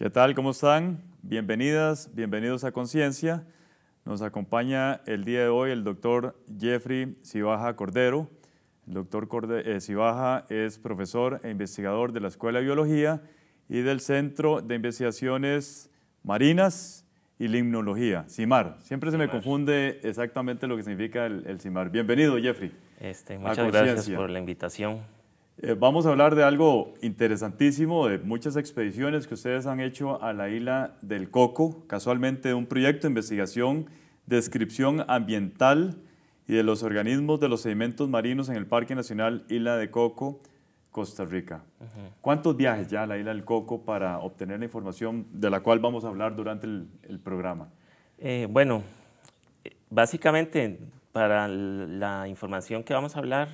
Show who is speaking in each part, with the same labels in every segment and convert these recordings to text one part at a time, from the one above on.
Speaker 1: ¿Qué tal? ¿Cómo están? Bienvenidas, bienvenidos a Conciencia. Nos acompaña el día de hoy el doctor Jeffrey Cibaja Cordero. El doctor Sibaja eh, Cibaja es profesor e investigador de la Escuela de Biología y del Centro de Investigaciones Marinas y Limnología, CIMAR. Siempre se me confunde exactamente lo que significa el, CIMAR. Bienvenido, Jeffrey.
Speaker 2: Este, muchas gracias por
Speaker 1: la invitación. Eh, vamos a hablar de algo interesantísimo, de muchas expediciones que ustedes han hecho a la isla del Coco, casualmente un proyecto de investigación, descripción ambiental y de los organismos de los sedimentos marinos en el Parque Nacional Isla de Coco, Costa Rica. ¿Cuántos viajes ya a la isla del
Speaker 2: Coco para obtener la información de la cual vamos a hablar durante el, programa? Eh, bueno, básicamente para la información que vamos a hablar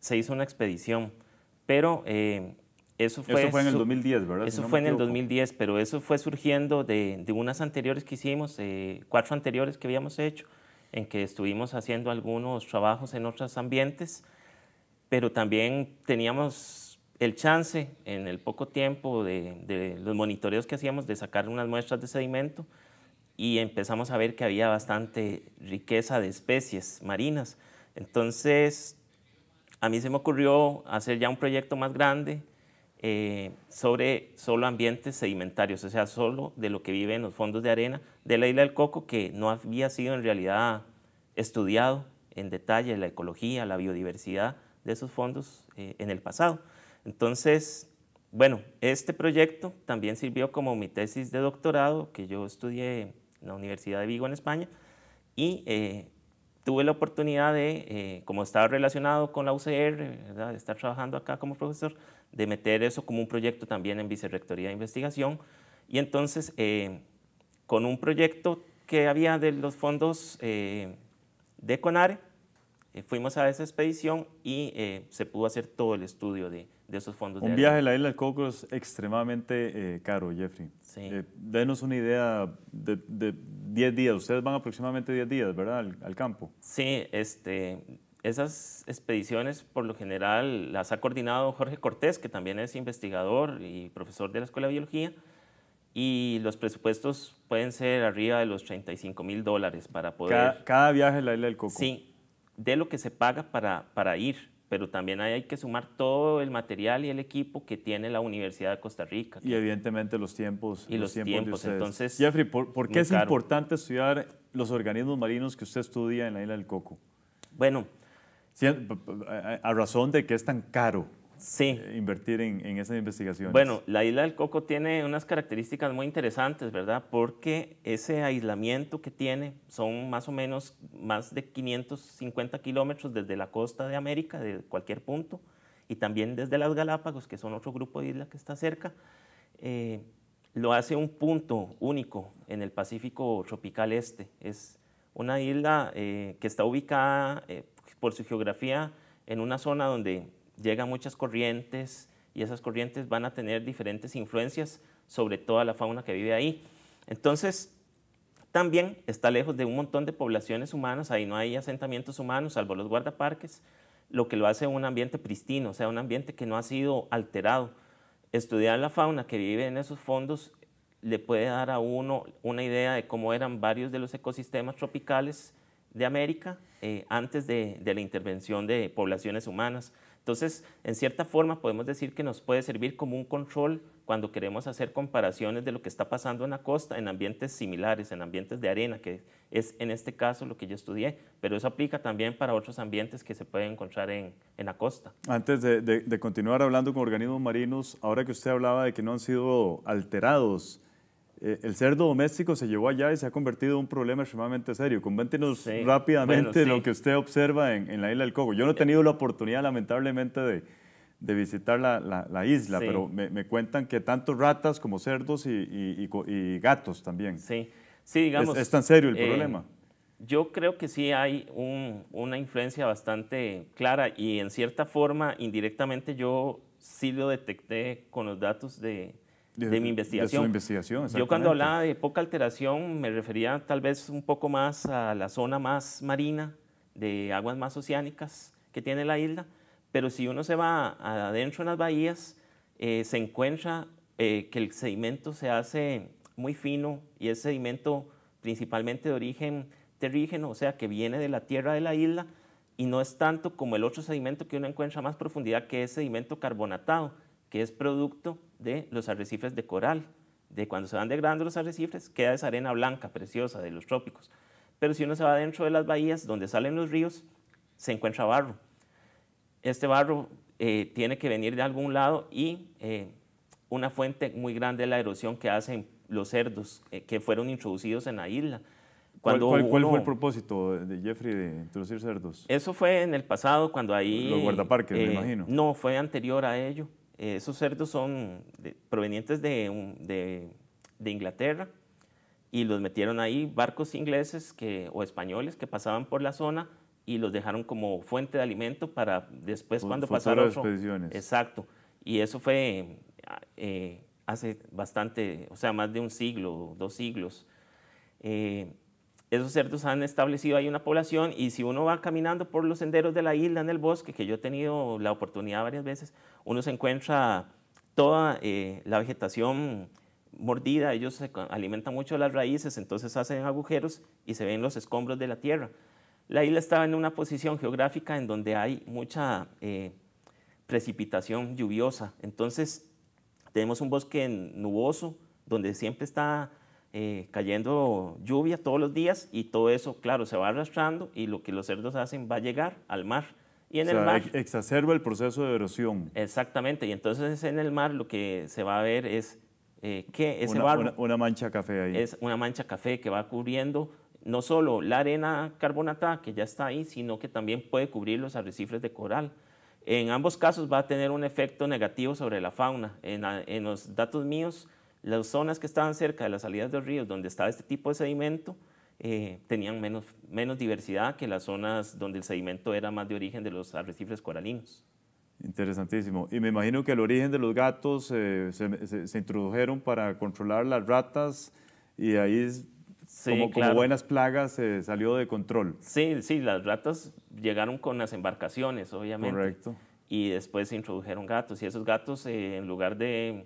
Speaker 2: se hizo una expedición pero eh, eso, fue, eso fue en el 2010, ¿verdad? Eso fue en el 2010, pero eso fue surgiendo de, de unas anteriores que hicimos, eh, cuatro anteriores que habíamos hecho, en que estuvimos haciendo algunos trabajos en otros ambientes, pero también teníamos el chance en el poco tiempo de, de los monitoreos que hacíamos de sacar unas muestras de sedimento y empezamos a ver que había bastante riqueza de especies marinas. Entonces a mí se me ocurrió hacer ya un proyecto más grande eh, sobre solo ambientes sedimentarios, o sea, solo de lo que vive en los fondos de arena de la isla del Coco, que no había sido en realidad estudiado en detalle la ecología, la biodiversidad de esos fondos eh, en el pasado. Entonces, bueno, este proyecto también sirvió como mi tesis de doctorado que yo estudié en la Universidad de Vigo en España y eh, tuve la oportunidad de, eh, como estaba relacionado con la UCR, de estar trabajando acá como profesor, de meter eso como un proyecto también en Vicerrectoría de Investigación. Y entonces, eh, con un proyecto que había de los fondos eh, de CONARE, fuimos a esa expedición y se pudo hacer todo el estudio de, de esos fondos. Un viaje
Speaker 1: a la isla del Coco es extremadamente eh, caro, Jeffrey. Sí. Eh, denos una idea de 10 días. Ustedes van aproximadamente 10 días, ¿verdad? Al, campo.
Speaker 2: Sí, este, esas expediciones por lo general las ha coordinado Jorge Cortés, que también es investigador y profesor de la Escuela de Biología. Y los presupuestos pueden ser arriba de los 35 mil dólares para poder... Cada, cada, viaje a la isla del Coco. Sí, de lo que se paga para, para ir pero también hay que sumar todo el material y el equipo que tiene la Universidad de Costa Rica. Y evidentemente los tiempos. Y los, tiempos, entonces. Jeffrey, ¿por, qué es importante
Speaker 1: estudiar los organismos marinos que usted estudia en la isla del Coco? Bueno. A razón de que es tan caro sí. Eh, invertir en, en, esas investigaciones. Bueno,
Speaker 2: la isla del Coco tiene unas características muy interesantes, ¿verdad? Porque ese aislamiento que tiene son más o menos más de 550 kilómetros desde la costa de América, de cualquier punto, y también desde las Galápagos, que son otro grupo de islas que está cerca. Eh, lo hace un punto único en el Pacífico tropical este. Es una isla eh, que está ubicada por su geografía en una zona donde llegan muchas corrientes y esas corrientes van a tener diferentes influencias sobre toda la fauna que vive ahí. Entonces, también está lejos de un montón de poblaciones humanas, ahí no hay asentamientos humanos, salvo los guardaparques, lo que lo hace un ambiente pristino, o sea, un ambiente que no ha sido alterado. Estudiar la fauna que vive en esos fondos le puede dar a uno una idea de cómo eran varios de los ecosistemas tropicales de América eh, antes de la intervención de poblaciones humanas. Entonces, en cierta forma podemos decir que nos puede servir como un control cuando queremos hacer comparaciones de lo que está pasando en la costa en ambientes similares, en ambientes de arena, que es en este caso lo que yo estudié, pero eso aplica también para otros ambientes que se pueden encontrar en, en la costa.
Speaker 1: Antes de, de continuar hablando con organismos marinos, ahora que usted hablaba de que no han sido alterados, eh, el cerdo doméstico se llevó allá y se ha convertido en un problema extremadamente serio. Coméntenos rápidamente lo que usted observa en, la isla del Cogo. Yo no he tenido la oportunidad, lamentablemente, de, visitar la, isla, pero me, cuentan que tanto ratas como cerdos y, gatos también. Sí, sí, digamos. ¿Es, tan serio el eh, problema?
Speaker 2: Yo creo que sí hay una influencia bastante clara y en cierta forma, indirectamente, yo sí lo detecté con los datos de, de, mi investigación. investigación Yo cuando hablaba de poca alteración me refería tal vez un poco más a la zona más marina, de aguas más oceánicas que tiene la isla, pero si uno se va adentro en las bahías, eh, se encuentra eh, que el sedimento se hace muy fino y es sedimento principalmente de origen terrígeno, o sea que viene de la tierra de la isla y no es tanto como el otro sedimento que uno encuentra más profundidad, que es sedimento carbonatado, que es producto de los arrecifes de coral. De cuando se van degradando los arrecifes, queda esa arena blanca, preciosa, de los trópicos. Pero si uno se va dentro de las bahías, donde salen los ríos, se encuentra barro. Este barro eh, tiene que venir de algún lado y eh, una fuente muy grande de la erosión que hacen los cerdos eh, que fueron introducidos en la isla. ¿Cuál, fue el
Speaker 1: propósito de Jeffrey de introducir cerdos?
Speaker 2: Eso fue en el pasado, cuando ahí... Los guardaparques, me imagino. No, fue anterior a ello. Eh, esos cerdos son provenientes de, de, Inglaterra y los metieron ahí barcos ingleses que, o españoles que pasaban por la zona y los dejaron como fuente de alimento para después cuando pasaron. expediciones. Exacto. Y eso fue eh, hace bastante, o sea, más de un siglo, dos siglos. Eh, esos cerdos han establecido ahí una población y si uno va caminando por los senderos de la isla en el bosque, que yo he tenido la oportunidad varias veces, uno se encuentra toda eh, la vegetación mordida, ellos se alimentan mucho las raíces, entonces hacen agujeros y se ven los escombros de la tierra. La isla estaba en una posición geográfica en donde hay mucha eh, precipitación lluviosa, entonces tenemos un bosque nuboso donde siempre está eh, cayendo lluvia todos los días y todo eso, claro, se va arrastrando y lo que los cerdos hacen va a llegar al mar. Y en el mar...
Speaker 1: Exacerba el proceso de erosión.
Speaker 2: Exactamente, y entonces en el mar lo que se va a ver es eh, que es una,
Speaker 1: mancha café ahí. Es
Speaker 2: una mancha café que va cubriendo no solo la arena carbonatada que ya está ahí, sino que también puede cubrir los arrecifes de coral. En ambos casos va a tener un efecto negativo sobre la fauna. en los datos míos las zonas que estaban cerca de las salidas de los ríos donde estaba este tipo de sedimento eh, tenían menos, menos diversidad que las zonas donde el sedimento era más de origen de los arrecifes coralinos.
Speaker 1: Interesantísimo. Y me imagino que el origen de los gatos eh, se,
Speaker 2: introdujeron para controlar las ratas y ahí, como, buenas plagas, se eh, salió de control. Sí, sí, las ratas llegaron con las embarcaciones, obviamente. Correcto. Y después se introdujeron gatos y esos gatos, en lugar de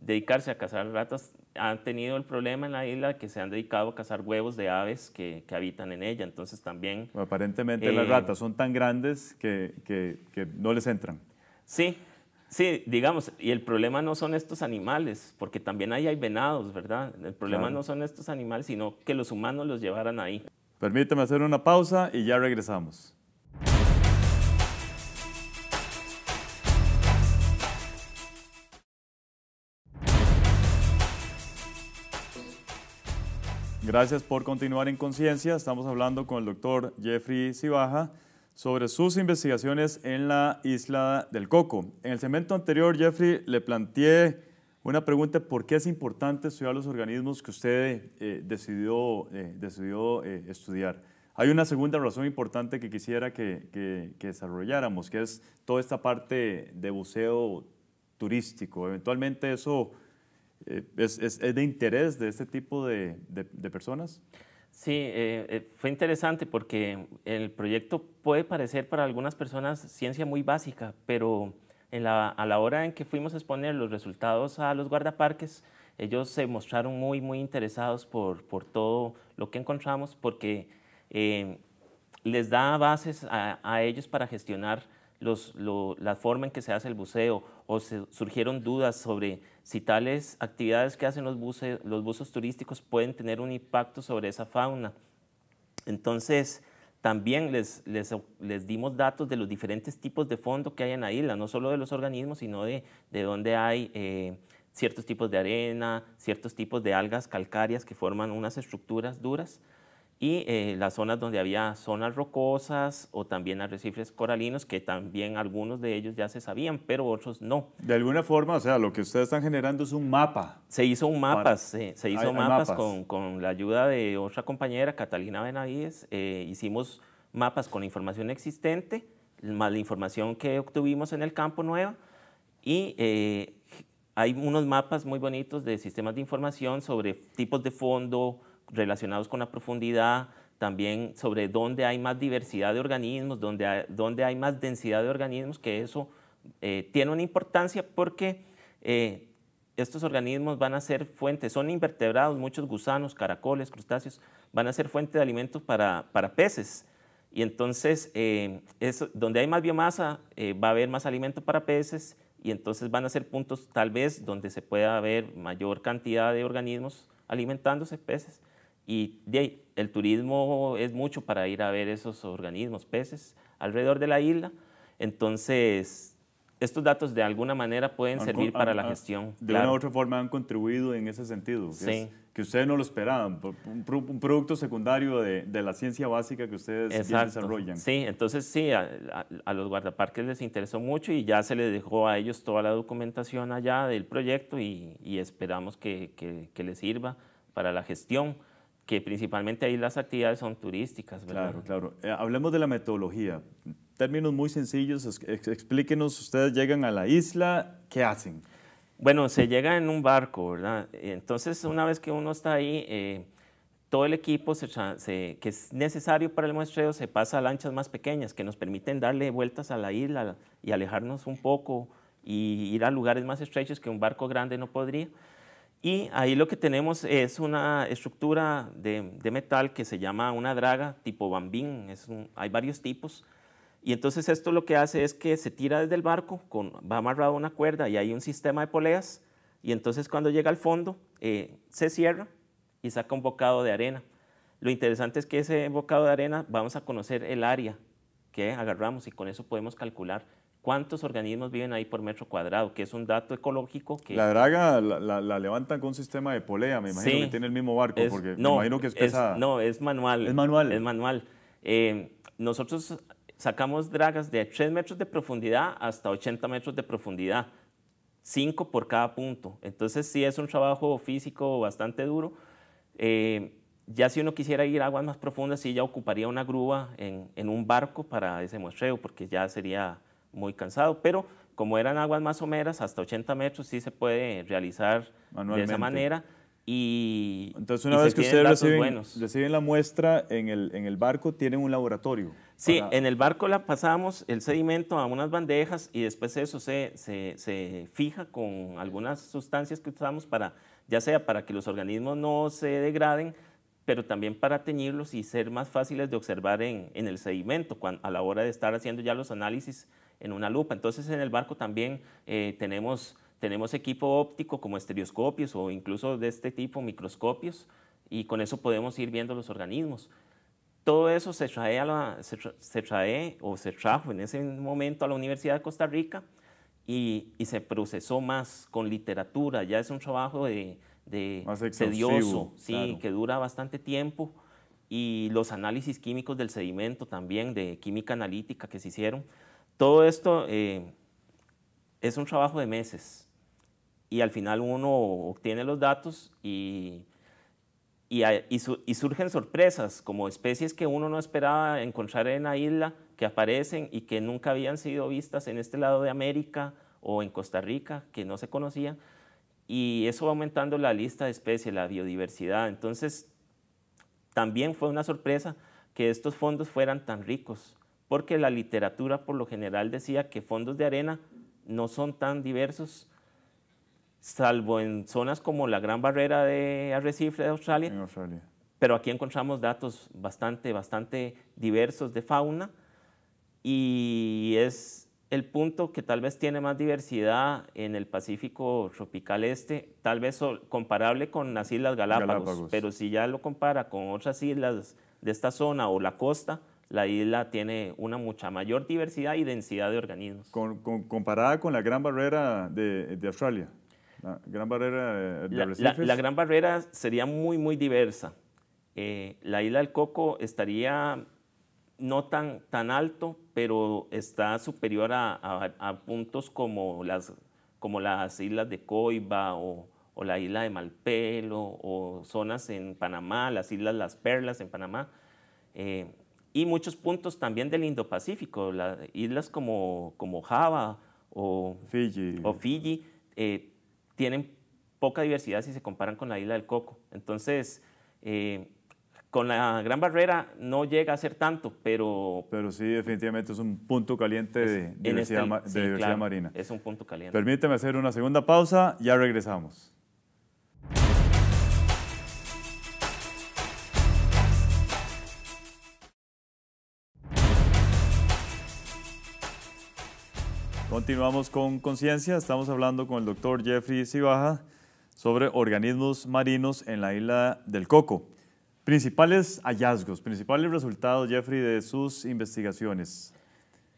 Speaker 2: dedicarse a cazar ratas, han tenido el problema en la isla que se han dedicado a cazar huevos de aves que, habitan en ella. Entonces también... Aparentemente las eh, ratas son tan grandes que, no les entran. Sí, sí, digamos, y el problema no son estos animales, porque también ahí hay venados, ¿verdad? El problema no son estos animales, sino que los humanos los llevaran ahí.
Speaker 1: permíteme hacer una pausa y ya
Speaker 2: regresamos.
Speaker 1: Gracias por continuar en Conciencia. Estamos hablando con el doctor Jeffrey Cibaja sobre sus investigaciones en la isla del Coco. En el segmento anterior, Jeffrey, le planteé una pregunta, ¿por qué es importante estudiar los organismos que usted eh, decidió, eh, decidió eh, estudiar? Hay una segunda razón importante que quisiera que, que, desarrolláramos, que es toda esta parte de buceo turístico. Eventualmente eso
Speaker 2: eh, ¿Es, de interés de este tipo de, personas? Sí, eh, eh, fue interesante porque el proyecto puede parecer para algunas personas ciencia muy básica, pero a la hora en que fuimos a exponer los resultados a los guardaparques, ellos se mostraron muy, muy interesados por, todo lo que encontramos porque les da bases a, ellos para gestionar los, la forma en que se hace el buceo o surgieron dudas sobre si tales actividades que hacen los buzos los turísticos pueden tener un impacto sobre esa fauna. Entonces, también les, dimos datos de los diferentes tipos de fondo que hay en la isla, no solo de los organismos, sino de, de dónde hay eh, ciertos tipos de arena, ciertos tipos de algas calcáreas que forman unas estructuras duras y eh, las zonas donde había zonas rocosas o también arrecifes coralinos, que también algunos de ellos ya se sabían, pero otros no.
Speaker 1: De alguna forma, o sea, lo que ustedes están generando es un mapa.
Speaker 2: Se hizo un mapa, se, hizo un mapas, Con, con, la ayuda de otra compañera, Catalina Benavides, eh, hicimos mapas con información existente, más la información que obtuvimos en el campo nueva, y eh, hay unos mapas muy bonitos de sistemas de información sobre tipos de fondo, relacionados con la profundidad, también sobre dónde hay más diversidad de organismos, dónde hay, hay más densidad de organismos, que eso eh, tiene una importancia porque eh, estos organismos van a ser fuentes, son invertebrados, muchos gusanos, caracoles, crustáceos, van a ser fuente de alimentos para, peces. Y entonces, eh, donde hay más biomasa, va a haber más alimento para peces y entonces van a ser puntos tal vez donde se pueda haber mayor cantidad de organismos alimentándose, peces. Y el turismo es mucho para ir a ver esos organismos, peces, alrededor de la isla. Entonces, estos datos de alguna manera pueden servir para la gestión. De una u otra
Speaker 1: forma han contribuido en ese sentido, que, ustedes no lo esperaban, un, producto secundario de, la ciencia básica que ustedes desarrollan.
Speaker 2: Sí, entonces sí, a, los guardaparques les interesó mucho y ya se les dejó a ellos toda la documentación allá del proyecto y, esperamos que, que les sirva para la gestión que principalmente ahí las actividades son turísticas. ¿verdad? Claro,
Speaker 1: claro. Eh, hablemos de la metodología. Términos muy sencillos, explíquenos, ustedes llegan a la isla,
Speaker 2: ¿qué hacen? Bueno, se llega en un barco, ¿verdad? Entonces, una vez que uno está ahí, eh, todo el equipo que es necesario para el muestreo se pasa a lanchas más pequeñas que nos permiten darle vueltas a la isla y alejarnos un poco y ir a lugares más estrechos que un barco grande no podría. Y ahí lo que tenemos es una estructura de, metal que se llama una draga tipo bambín, hay varios tipos. Y entonces esto lo que hace es que se tira desde el barco, con, va amarrado a una cuerda y hay un sistema de poleas. Y entonces cuando llega al fondo eh, se cierra y saca un bocado de arena. Lo interesante es que ese bocado de arena vamos a conocer el área que agarramos y con eso podemos calcular cuántos organismos viven ahí por metro cuadrado, que es un dato ecológico que... La
Speaker 1: draga la, levantan con un sistema de polea, me imagino que tiene el
Speaker 2: mismo barco, porque no, me imagino que es pesada. no, es manual. Es manual. Es manual. Eh, nosotros sacamos dragas de 3 metros de profundidad hasta 80 metros de profundidad, 5 por cada punto. Entonces sí es un trabajo físico bastante duro. Eh, ya si uno quisiera ir a aguas más profundas, sí ya ocuparía una grúa en, en un barco para ese muestreo, porque ya sería muy cansado, pero como eran aguas más someras, hasta 80 metros sí se puede realizar de esa manera. Y, Entonces, una vez que ustedes reciben, la muestra en el, en el, barco, tienen un laboratorio. Sí, en el barco la pasamos el sedimento a unas bandejas y después eso se, se, se, fija con algunas sustancias que usamos para, ya sea para que los organismos no se degraden, pero también para teñirlos y ser más fáciles de observar en, en el sedimento cuando, a la hora de estar haciendo ya los análisis en una lupa. Entonces en el barco también eh, tenemos, tenemos equipo óptico como estereoscopios o incluso de este tipo microscopios y con eso podemos ir viendo los organismos. Todo eso se trae, se, trae o se trajo en ese momento a la Universidad de Costa Rica y, y se procesó más con literatura. Ya es un trabajo de, tedioso, sí, que dura bastante tiempo y los análisis químicos del sedimento también, de química analítica que se hicieron, todo esto eh, es un trabajo de meses y al final uno obtiene los datos y, y, y, surgen sorpresas como especies que uno no esperaba encontrar en la isla que aparecen y que nunca habían sido vistas en este lado de América o en Costa Rica, que no se conocían. Y eso va aumentando la lista de especies, la biodiversidad. Entonces, también fue una sorpresa que estos fondos fueran tan ricos porque la literatura por lo general decía que fondos de arena no son tan diversos, salvo en zonas como la Gran Barrera de Arrecife de Australia. Pero aquí encontramos datos bastante, bastante diversos de fauna y es el punto que tal vez tiene más diversidad en el Pacífico tropical este, tal vez comparable con las Islas Galápagos. pero si ya lo compara con otras islas de esta zona o la costa, la isla tiene una mucha mayor diversidad y densidad de organismos.
Speaker 1: comparada con la gran barrera de, Australia. La gran barrera de, la,
Speaker 2: gran barrera sería muy, muy diversa. Eh, la isla del Coco estaría no tan, tan alto, pero está superior a, puntos como las, como las islas de Coiba o, o, la isla de Malpelo o zonas en Panamá, las islas Las Perlas en Panamá. Eh, y muchos puntos también del Indo-Pacífico, las islas como, Java o Fiji, o Fiji eh, tienen poca diversidad si se comparan con la isla del Coco. Entonces, eh, con la Gran Barrera no llega a ser tanto, pero...
Speaker 1: Pero sí, definitivamente es un punto caliente de diversidad, este marina. Es un punto caliente. Permíteme hacer una segunda pausa, ya regresamos. Continuamos con conciencia. Estamos hablando con el doctor Jeffrey Sibaja sobre organismos marinos en la isla del Coco. Principales hallazgos,
Speaker 2: principales resultados, Jeffrey, de sus investigaciones.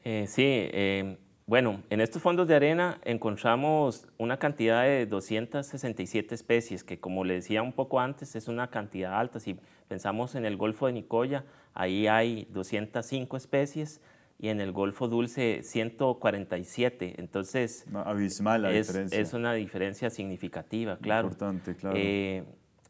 Speaker 2: Eh, sí, eh, bueno, en estos fondos de arena encontramos una cantidad de 267 especies, que como le decía un poco antes, es una cantidad alta. Si pensamos en el Golfo de Nicoya, ahí hay 205 especies y en el Golfo Dulce 147. Entonces,
Speaker 1: abismal
Speaker 2: es, diferencia. Es una diferencia significativa, claro. Importante, claro. Eh,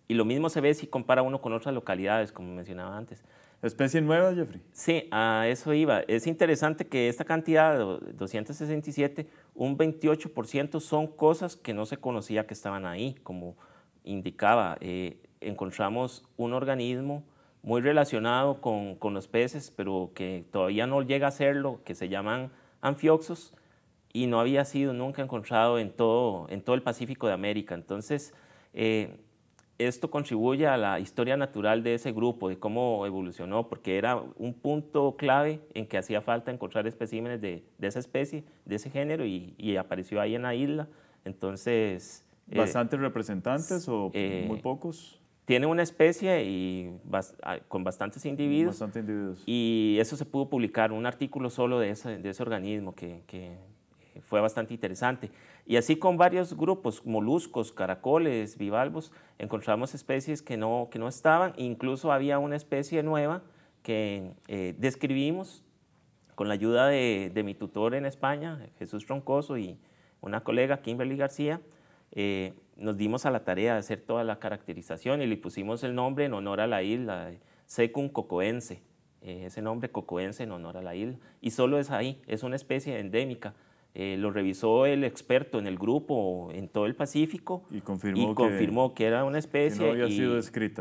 Speaker 2: y lo mismo se ve si compara uno con otras localidades, como mencionaba antes. ¿Especies nuevas, Jeffrey? Sí, a eso iba. Es interesante que esta cantidad, 267, un 28% son cosas que no se conocía que estaban ahí, como indicaba. Eh, encontramos un organismo muy relacionado con, con, los peces, pero que todavía no llega a serlo, que se llaman anfioxos y no había sido nunca encontrado en todo, en todo el Pacífico de América. Entonces, eh, esto contribuye a la historia natural de ese grupo, de cómo evolucionó, porque era un punto clave en que hacía falta encontrar especímenes de, de esa especie, de ese género, y, apareció ahí en la isla. Entonces... Eh, ¿Bastantes representantes o eh, muy pocos? tiene una especie y con bastantes individuos. individuos. Y eso se pudo publicar, un artículo solo de ese, organismo que, fue bastante interesante. Y así con varios grupos, moluscos, caracoles, bivalvos, encontramos especies que no, que no estaban. Incluso había una especie nueva que eh, describimos con la ayuda de, mi tutor en España, Jesús Troncoso, y una colega, Kimberly García. Eh, nos dimos a la tarea de hacer toda la caracterización y le pusimos el nombre en honor a la isla, Secum cocoense, eh, ese nombre cocoense en honor a la isla. Y solo es ahí, es una especie endémica. Eh, lo revisó el experto en el grupo en todo el Pacífico y confirmó, confirmó que, era una especie no y, sido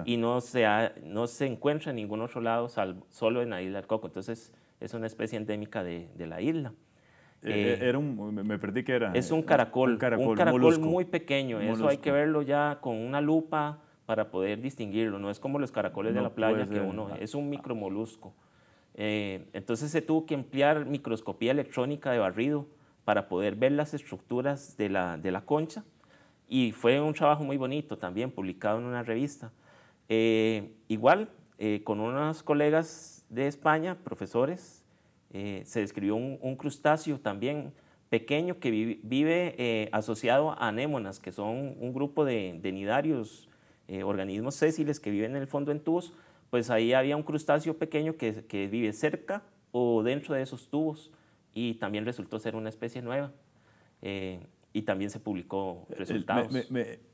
Speaker 2: y no se, no se encuentra en ningún otro lado, solo en la isla del Coco. Entonces es una especie endémica de, de la isla. E-, e-, eh, era me perdí que era. Es un eh, caracol, un caracol, muy pequeño. Eso hay que verlo ya con una lupa para poder distinguirlo. No es como los caracoles de la playa que uno ah, es un ah. micromolusco. Eh, entonces se tuvo que emplear microscopía electrónica de barrido para poder ver las estructuras de la, de la concha y fue un trabajo muy bonito también publicado en una revista. igual, con unos colegas de España, profesores eh, se describió un, crustáceo también pequeño que vive, eh, asociado a anémonas, que son un grupo de, de nidarios, eh, organismos sésiles que viven en el fondo en tubos, pues ahí había un crustáceo pequeño que, vive cerca o dentro de esos tubos y también resultó ser una especie nueva. y también se publicó resultados.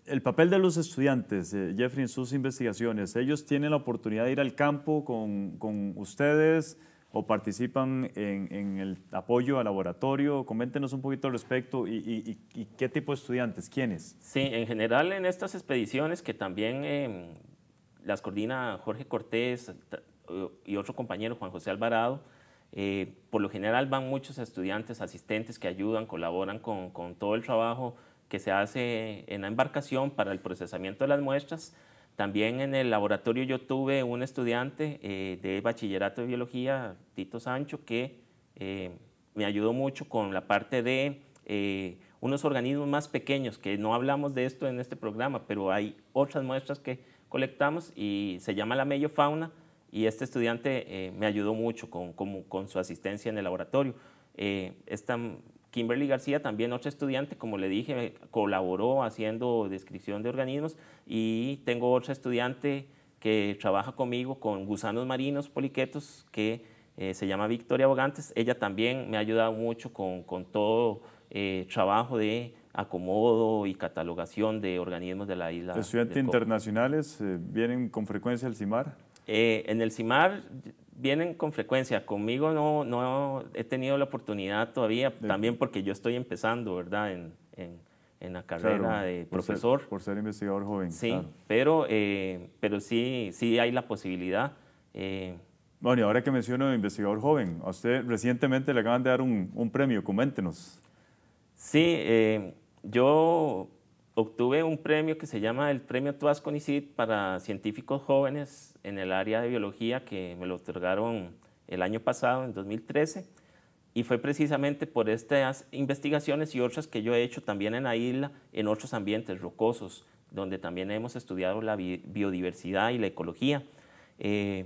Speaker 1: El, papel de los estudiantes, Jeffrey, en sus investigaciones, ellos tienen la oportunidad de ir al campo con, con ustedes, o participan en, el apoyo al laboratorio. Coméntenos un poquito al respecto y, qué tipo de estudiantes, quiénes.
Speaker 2: Sí, en general en estas expediciones que también eh, las coordina Jorge Cortés y otro compañero, Juan José Alvarado, eh, por lo general van muchos estudiantes, asistentes que ayudan, colaboran con todo el trabajo que se hace en la embarcación para el procesamiento de las muestras también en el laboratorio yo tuve un estudiante eh, de bachillerato de biología, Tito Sancho, que eh, me ayudó mucho con la parte de eh, unos organismos más pequeños, que no hablamos de esto en este programa, pero hay otras muestras que colectamos y se llama la mediofauna y este estudiante me ayudó mucho con, su asistencia en el laboratorio. Kimberly García, también otra estudiante, como le dije, colaboró haciendo descripción de organismos y tengo otra estudiante que trabaja conmigo con gusanos marinos, poliquetos, que eh, se llama Victoria Bogantes. Ella también me ha ayudado mucho con, todo eh, trabajo de acomodo y catalogación de organismos de la isla. ¿Estudiantes
Speaker 1: internacionales eh, vienen con frecuencia al CIMAR?
Speaker 2: en el CIMAR vienen con frecuencia. Conmigo no, no he tenido la oportunidad todavía, también porque yo estoy empezando, ¿verdad? En, la carrera de profesor.
Speaker 1: Por ser, investigador
Speaker 2: joven. Sí, pero, eh, pero sí, sí hay la posibilidad. Eh.
Speaker 1: Bueno, y ahora que menciono investigador joven, a usted recientemente le acaban de dar un, premio, coméntenos.
Speaker 2: Sí, eh, yo obtuve un premio que se llama el Premio Tuas Conicit para científicos jóvenes en el área de biología que me lo otorgaron el año pasado, en 2013, y fue precisamente por estas investigaciones y otras que yo he hecho también en la isla, en otros ambientes rocosos, donde también hemos estudiado la biodiversidad y la ecología. Eh,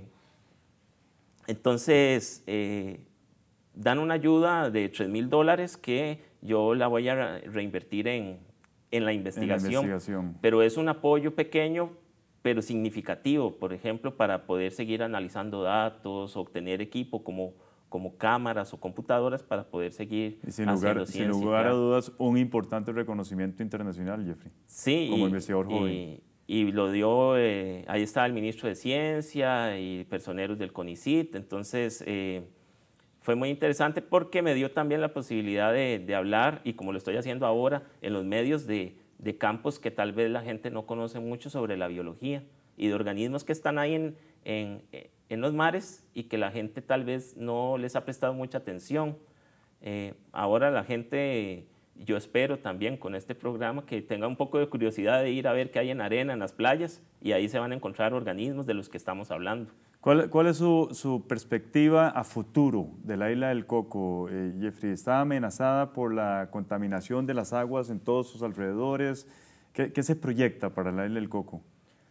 Speaker 2: entonces, eh, dan una ayuda de 3 mil dólares que yo la voy a reinvertir en en la investigación. Pero es un apoyo pequeño pero significativo, por ejemplo, para poder seguir analizando datos, obtener equipo como, como cámaras o computadoras para poder seguir y sin haciendo lugar, ciencia. Sin lugar a
Speaker 1: dudas, un importante reconocimiento internacional, Jeffrey,
Speaker 2: sí, como y, investigador joven. Y, lo dio, eh, ahí está el ministro de Ciencia y personeros del CONICIT, entonces... Eh, fue muy interesante porque me dio también la posibilidad de, hablar, y como lo estoy haciendo ahora, en los medios de, campos que tal vez la gente no conoce mucho sobre la biología y de organismos que están ahí en, en, los mares y que la gente tal vez no les ha prestado mucha atención. Eh, ahora la gente, yo espero también con este programa que tenga un poco de curiosidad de ir a ver qué hay en arena, en las playas, y ahí se van a encontrar organismos de los que estamos hablando.
Speaker 1: ¿Cuál, es su, perspectiva a futuro de la isla del Coco, eh, Jeffrey? ¿Está amenazada por la contaminación de las aguas en todos sus alrededores? ¿Qué, se proyecta para la isla del Coco?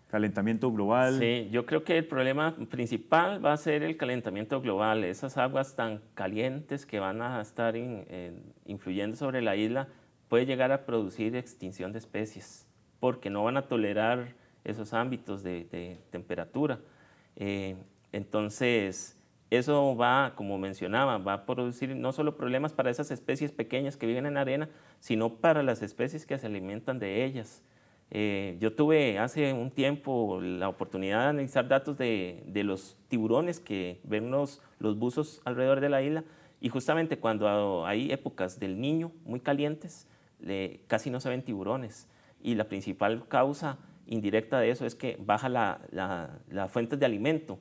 Speaker 1: calentamiento global. Sí,
Speaker 2: yo creo que el problema principal va a ser el calentamiento global, esas aguas tan calientes que van a estar influyendo sobre la isla puede llegar a producir extinción de especies, porque no van a tolerar esos ámbitos de temperatura. Eh, entonces, eso va, como mencionaba, va a producir no solo problemas para esas especies pequeñas que viven en arena, sino para las especies que se alimentan de ellas. Eh, yo tuve hace un tiempo la oportunidad de analizar datos de, los tiburones que ven los, buzos alrededor de la isla y justamente cuando hay épocas del niño muy calientes, casi no se ven tiburones. Y la principal causa indirecta de eso es que baja la, fuente fuentes de alimento,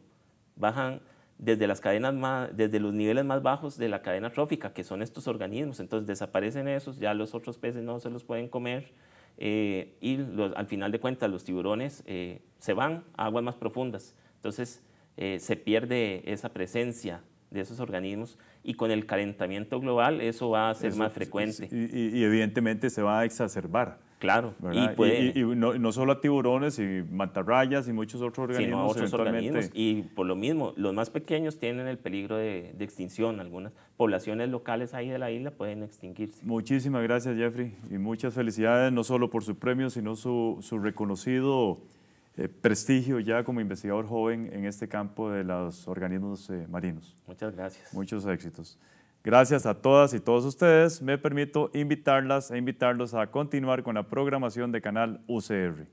Speaker 2: bajan desde las cadenas desde los niveles más bajos de la cadena trófica, que son estos organismos, entonces desaparecen esos, ya los otros peces no se los pueden comer eh, y al final de cuentas los tiburones eh, se van a aguas más profundas, entonces eh, se pierde esa presencia de esos organismos y con el calentamiento global eso va a ser más frecuente.
Speaker 1: y evidentemente se va a exacerbar Claro, Y, no, solo a tiburones y mantarrayas y muchos otros organismos. organismos.
Speaker 2: Y por lo mismo, los más pequeños tienen el peligro de, extinción. Algunas poblaciones locales ahí de la isla pueden extinguirse.
Speaker 1: Muchísimas gracias, Jeffrey. Y muchas felicidades, no solo por su premio, sino su, reconocido eh, prestigio ya como investigador joven en este campo de los organismos eh, marinos. Muchas gracias. Muchos éxitos. Gracias a todas y todos ustedes, me permito invitarlas e invitarlos a continuar con la programación de Canal UCR.